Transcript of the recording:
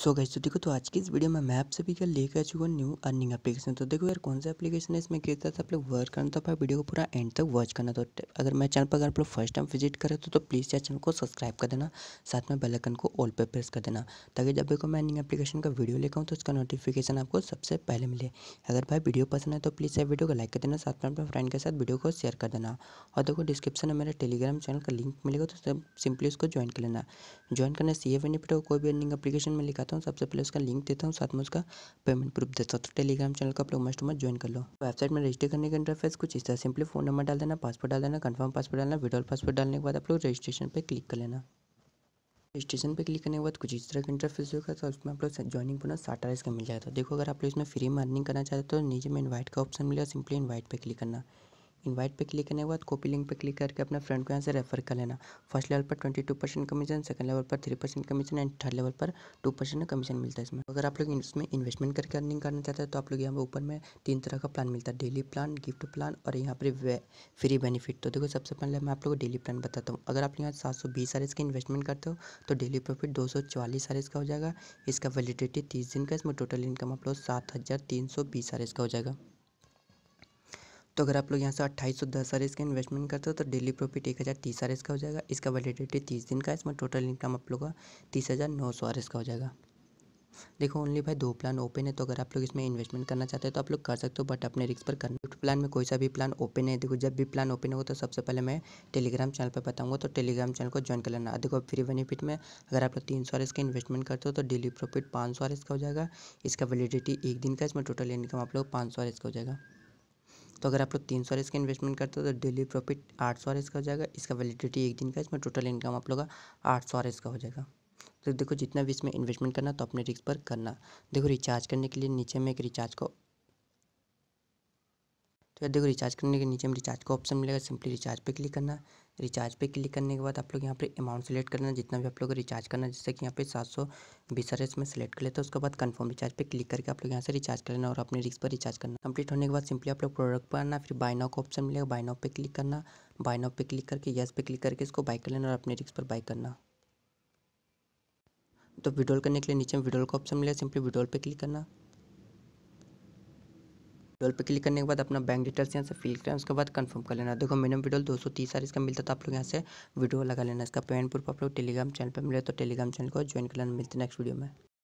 सो गई तो देखो तो आज की इस वीडियो में मैं आप सभी का लेकर आ चुका न्यू अर्निंग एप्लीकेशन तो देखो यार कौन सा एप्लीकेशन है इसमें कहता था तो आप लोग वर्क करना तो आप वीडियो को पूरा एंड तक वॉच करना तो अगर मैं चैनल पर अगर आप लोग फर्स्ट टाइम विजिट करें तो, तो प्लीज़ यार चैनल को सब्सक्राइब कर देना साथ में बेलकन को ऑल पर प्रेस कर देना ताकि जब भी मैं अर्निंग एप्लीकेशन का वीडियो लेकर हूँ तो उसका नोटिफिकेशन आपको सबसे पहले मिले अगर भाई वीडियो पसंद है तो प्लीज़ यार वीडियो को लाइक कर देना साथ में अपने फ्रेंड के साथ वीडियो को शेयर कर देना और देखो डिस्क्रिप्शन में मेरा टेलीग्राम चैनल का लिंक मिलेगा तो सिंपली उसको ज्वाइन कर लेना ज्वाइन करने से ये बेनिफिट हो कोई भी अर्निंग एप्लीकेशन में लिखा दिखाता हूँ सबसे पहले उसका लिंक देता हूँ साथ में उसका पेमेंट प्रूफ देता हूँ तो टेलीग्राम चैनल का आप लोग मस्ट मत ज्वाइन कर लो वेबसाइट में रजिस्टर करने का इंटरफेस कुछ इस तरह सिंपली फोन नंबर डाल देना पासवर्ड डाल देना कन्फर्म पासवर्ड डालना विड्रॉल पासवर्ड डालने के बाद आप लोग रजिस्ट्रेशन पर क्लिक कर लेना रजिस्ट्रेशन पे क्लिक करने के बाद कुछ इस तरह का इंटरफेस होगा तो उसमें आप लोग ज्वाइनिंग बोनस साठ अट्ठाईस का मिल जाएगा तो देखो अगर आप लोग इसमें फ्री में अर्निंग करना चाहते हो तो नीचे में इनवाइट का ऑप्शन मिलेगा सिंपली इनवाइट पे क्लिक करना इनवाइट पे क्लिक करने के बाद कॉपी लिंक पे क्लिक करके अपने फ्रेंड को यहाँ से रेफर कर लेना फर्स्ट लेवल पर twenty two percent commission second level पर three percent commission and third level पर टू परसेंट कमीशन मिलता है इसमें अगर आप लोग इसमें इन्वेस्टमेंट करके अर्निंग करना चाहते हैं तो आप लोग यहाँ पर ऊपर में तीन तरह का प्लान मिलता है डेली प्लान गिफ्ट प्लान और यहाँ पर फ्री बेनिफिट तो देखो सबसे पहले मैं आप लोग को डेली प्लान बताता हूँ अगर आप यहाँ सात सौ बीस आर का इन्वेस्टमेंट करते हो तो डेली प्रॉफिट दो सौ चवालीस आर का हो जाएगा इसका वैलिडिटी तीस दिन का इसमें टोटल इनकम आप लोग सात हज़ार तीन सौ बीस आर का हो जाएगा तो अगर आप लोग यहाँ से अट्ठाईस सौ दस आर का इन्वेस्टमेंट करते हो तो डेली प्रॉफिट एक हज़ार तीस आर का हो जाएगा इसका वैलिडिटी तीस दिन का इसमें टोटल इनकम आप लोग का तीस हज़ार नौ सौ आर का हो जाएगा देखो ओनली भाई दो प्लान ओपन है तो अगर आप लोग इसमें इन्वेस्टमेंट करना चाहते हैं तो आप लोग कर सकते हो बट अपने रिस्क पर करना प्लान में कोई सा भी प्लान ओपन है देखो जब भी प्लान ओपन होगा तो सबसे पहले मैं टेलीग्राम चैनल पर बताऊंगा तो टेलीग्राम चैनल को ज्वाइन कर लेना देखो फ्री बेनिफिट में अगर आप लोग तीन सौ का इन्वेस्टमेंट करते हो तो डेली प्रॉफिट पाँच सौ का हो जाएगा इसका वैलिडिटी एक दिन का इसमें टोटल इनकम आप लोग पाँच सौ का हो जाएगा तो अगर आप लोग तीन सौ इसका इन्वेस्टमेंट करते हो तो डेली प्रॉफिट आठ सौ इसका हो जाएगा इसका वैलिडिटी एक दिन का इसमें टोटल इनकम आप लोग का आठ सौ इसका हो जाएगा तो देखो जितना भी इसमें इन्वेस्टमेंट करना तो अपने रिस्क पर करना देखो रिचार्ज करने के लिए नीचे में एक रिचार्ज का फिर देखो रिचार्ज करने के नीचे में रिचार्ज का ऑप्शन मिलेगा सिंपली रिचार्ज पे क्लिक करना रिचार्ज पे क्लिक करने के बाद आप लोग यहाँ पे अमाउंट सेलेक्ट करना जितना भी आप लोग रिचार्ज करना जैसे कि यहाँ पे सात सौ बीस आर में सेलेक्ट कर लेते हैं उसके बाद कंफर्म रिचार्ज पे क्लिक करके आप लोग यहाँ से रिचार्ज कर लेना और अपने रिक्स पर रिचार्ज करना कंप्लीट होने के बाद सिंपली आप लोग प्रोडक्ट पर आना फिर बाइनाव का ऑप्शन मिलेगा बाइनाव पे क्लिक करना बाइनाव पे क्लिक करके यस पे क्लिक करके इसको बाई कर लेना और अपने रिक्स पर बाई करना तो विड्रॉल करने के लिए नीचे में विड्रॉल का ऑप्शन मिलेगा सिंपली विड्रॉल पे क्लिक करना ट्वेल्व पर क्लिक करने के बाद अपना बैंक डिटेल्स यहाँ से फिल करें उसके बाद कन्फर्म कर लेना देखो मिनिमम विडोल दो सौ तीस इसका मिलता था आप लोग यहाँ से वीडियो लगा लेना इसका पेमेंट प्रूफ आप लोग टेलीग्राम चैनल पर मिले तो टेलीग्राम चैनल को ज्वाइन कर लेना मिलते नेक्स्ट वीडियो में